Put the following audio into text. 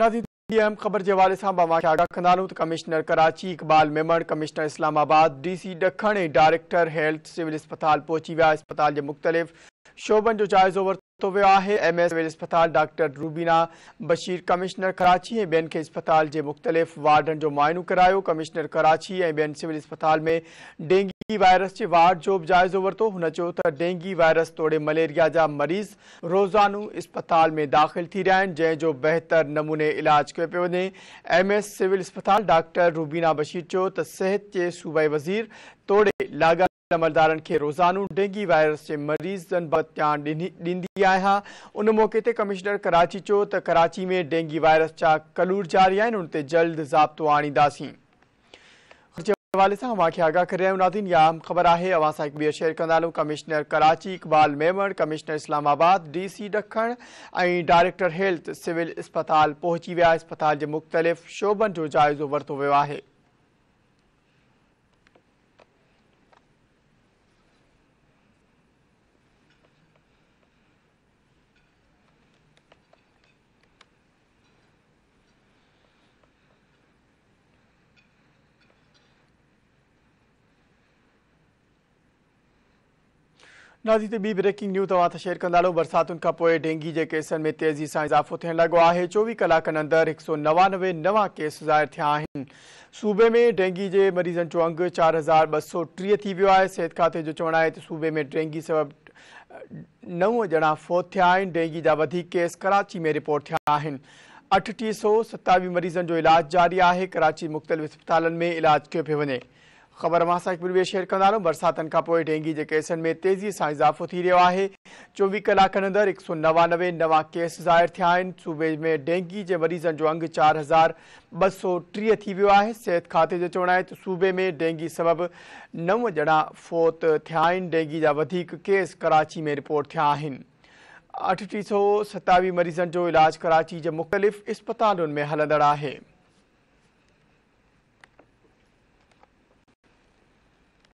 नाजीम खबर के हवाले से मां आगाह commissioner Karachi Iqbal Memon commissioner Islamabad D C director health civil अस्पताल पोची विया अस्पताल के मुख़्तलिफ़ शोभन जो जाइज़ो वरितो वियो आहे एम एस सिविल अस्पताल डॉक्टर रूबीना बशीर कमिश्नर कराची ऐं ॿियनि खे अस्पताल के मुख़्तलिफ़ वार्डन जो मुआइनो कराया कमिश्नर कराची ऐं ॿियनि सिविल अस्पताल में डेंगी वायरस के वार्ड जो भी जायजो वरतो हुन डेंगी वायरस तोड़े मलेरिया जा मरीज़ रोज़ानो अस्पताल में दाख़िल थी रहिया आहिनि जंहिंजो नमूने इलाज किया पियो वञे एम एस सिविल अस्पताल डॉक्टर रूबीना बशीर चो तो सेहत के सूबाई वज़ीर तोड़े लाॻा अमलदारनि खे रोज़ानो डेंगी वायरस जे मरीज़नि बद्या ॾींदी आहियां उन मौके ते कमिश्नर कराची चयो त कराची में डेंगी वायरस जा कलूर जारी आहिनि उन ते जल्द ज़ाब्तो आणींदासीं ख़बर आहे हिकु ॿियो शेयर कंदा आहियूं commissioner Karachi Iqbal Memon commissioner Islamabad D C डखणु ऐं डायरेक्टर हेल्थ सिविल अस्पताल पहुची विया अस्पताल जे मुख़्तलिफ़ शोभनि जो जाइज़ो वरितो वियो आहे नाज़ी बी ब्रेकिंग न्यूज़ तुम शेयर कंदा बरसात बरसातुनि खां पोइ डेंगी में तेज़ी से इज़ाफ़ो थे लगो है चौवी कलाक अंदर एक सौ नवानवे नव केस ज़ाहिर थे सूबे में डेंगी के मरीज़नि जो अंग चार हज़ार ब सौ टीह थी वो है सेहत खाते जो चवण है सूबे में डेंगी सबबि नव जणा फौत थे आहिनि डेंगी केस कराची में रिपोर्ट थे अठटी सौ सतावीह मरीज़नि जो इलाज जारी है कराची मुख़्तलिफ़ अस्पताल में इलाज किया पे वे ख़बर मां असां हिकु पूर्वे शेयर कंदा आहियूं बरसातुनि खां पोइ डेंगी जे केसनि में तेज़ी सां इज़ाफ़ो थी रहियो आहे चोवीह कलाकनि अंदरि हिकु सौ नवानवे नवां केस ज़ाहिर थिया आहिनि सूबे में डेंगी जे मरीज़नि जो अंगु चार हज़ार ॿ सौ टीह थी वियो आहे सिहत खाते जो चवणु आहे त सूबे में डेंगी सबबि नव ॼणा फौत थिया आहिनि डेंगी जा वधीक केस कराची में रिपोर्ट थिया आहिनि अठटीह सौ सतावीह मरीज़नि जो इलाजु कराची जे मुख़्तलिफ़ इस्पतालुनि में हलंदड़ु आहे